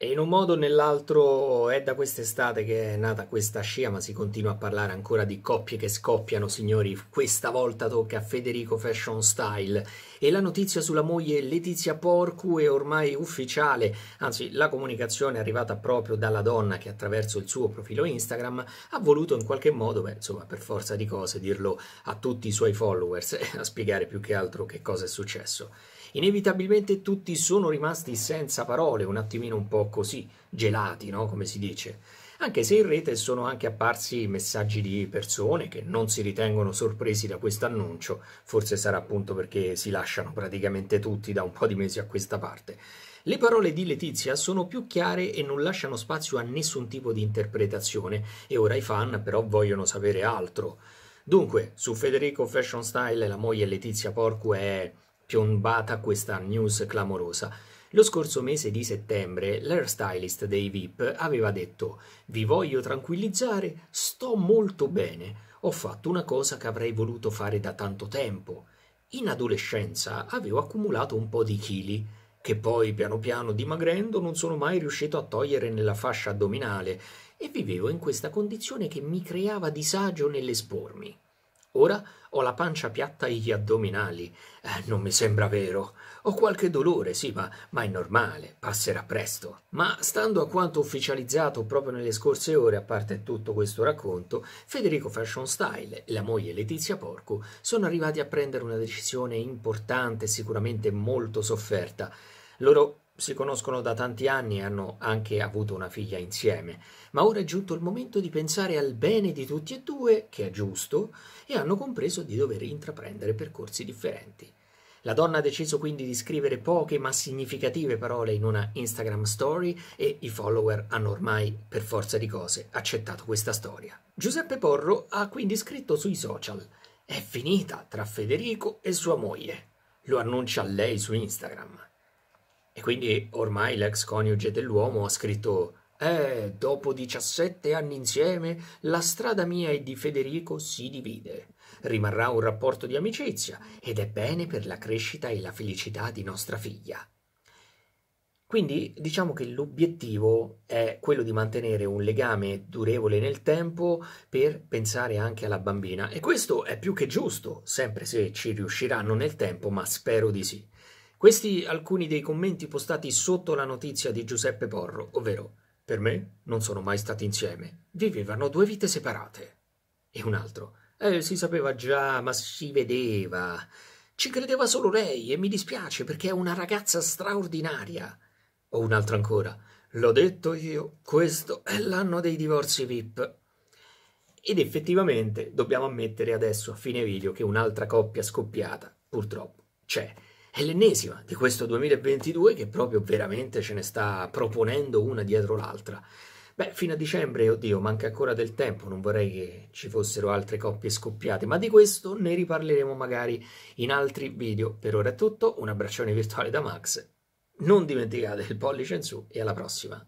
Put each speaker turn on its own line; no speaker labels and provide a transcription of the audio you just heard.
E in un modo o nell'altro è da quest'estate che è nata questa scia, ma si continua a parlare ancora di coppie che scoppiano, signori. Questa volta tocca a Federico Fashion Style. E la notizia sulla moglie Letizia Porcu è ormai ufficiale, anzi la comunicazione è arrivata proprio dalla donna che attraverso il suo profilo Instagram ha voluto in qualche modo, beh, insomma per forza di cose, dirlo a tutti i suoi followers a spiegare più che altro che cosa è successo. Inevitabilmente tutti sono rimasti senza parole, un attimino un po' po' così, gelati, no? come si dice. Anche se in rete sono anche apparsi messaggi di persone che non si ritengono sorpresi da questo annuncio, forse sarà appunto perché si lasciano praticamente tutti da un po' di mesi a questa parte. Le parole di Letizia sono più chiare e non lasciano spazio a nessun tipo di interpretazione, e ora i fan però vogliono sapere altro. Dunque, su Federico Fashion Style la moglie Letizia Porcu è piombata questa news clamorosa. Lo scorso mese di settembre l'airstylist dei VIP aveva detto «Vi voglio tranquillizzare, sto molto bene, ho fatto una cosa che avrei voluto fare da tanto tempo. In adolescenza avevo accumulato un po' di chili» che poi piano piano dimagrendo non sono mai riuscito a togliere nella fascia addominale e vivevo in questa condizione che mi creava disagio nell'espormi. Ora ho la pancia piatta e gli addominali. Eh, non mi sembra vero. Ho qualche dolore, sì, ma, ma è normale, passerà presto. Ma stando a quanto ufficializzato proprio nelle scorse ore, a parte tutto questo racconto, Federico Fashion Style e la moglie Letizia Porco sono arrivati a prendere una decisione importante, sicuramente molto sofferta. Loro si conoscono da tanti anni e hanno anche avuto una figlia insieme, ma ora è giunto il momento di pensare al bene di tutti e due, che è giusto, e hanno compreso di dover intraprendere percorsi differenti. La donna ha deciso quindi di scrivere poche ma significative parole in una Instagram story e i follower hanno ormai, per forza di cose, accettato questa storia. Giuseppe Porro ha quindi scritto sui social È finita tra Federico e sua moglie. Lo annuncia lei su Instagram. E quindi ormai l'ex coniuge dell'uomo ha scritto eh, dopo 17 anni insieme, la strada mia e di Federico si divide. Rimarrà un rapporto di amicizia ed è bene per la crescita e la felicità di nostra figlia. Quindi diciamo che l'obiettivo è quello di mantenere un legame durevole nel tempo per pensare anche alla bambina e questo è più che giusto, sempre se ci riusciranno nel tempo, ma spero di sì. Questi alcuni dei commenti postati sotto la notizia di Giuseppe Porro, ovvero per me non sono mai stati insieme, vivevano due vite separate. E un altro eh, si sapeva già, ma si vedeva. Ci credeva solo lei e mi dispiace perché è una ragazza straordinaria. O un altro ancora. L'ho detto io, questo è l'anno dei divorzi VIP. Ed effettivamente dobbiamo ammettere adesso a fine video che un'altra coppia scoppiata, purtroppo, c'è. È l'ennesima di questo 2022 che proprio veramente ce ne sta proponendo una dietro l'altra. Beh, fino a dicembre, oddio, manca ancora del tempo, non vorrei che ci fossero altre coppie scoppiate, ma di questo ne riparleremo magari in altri video. Per ora è tutto, un abbraccione virtuale da Max. Non dimenticate il pollice in su e alla prossima.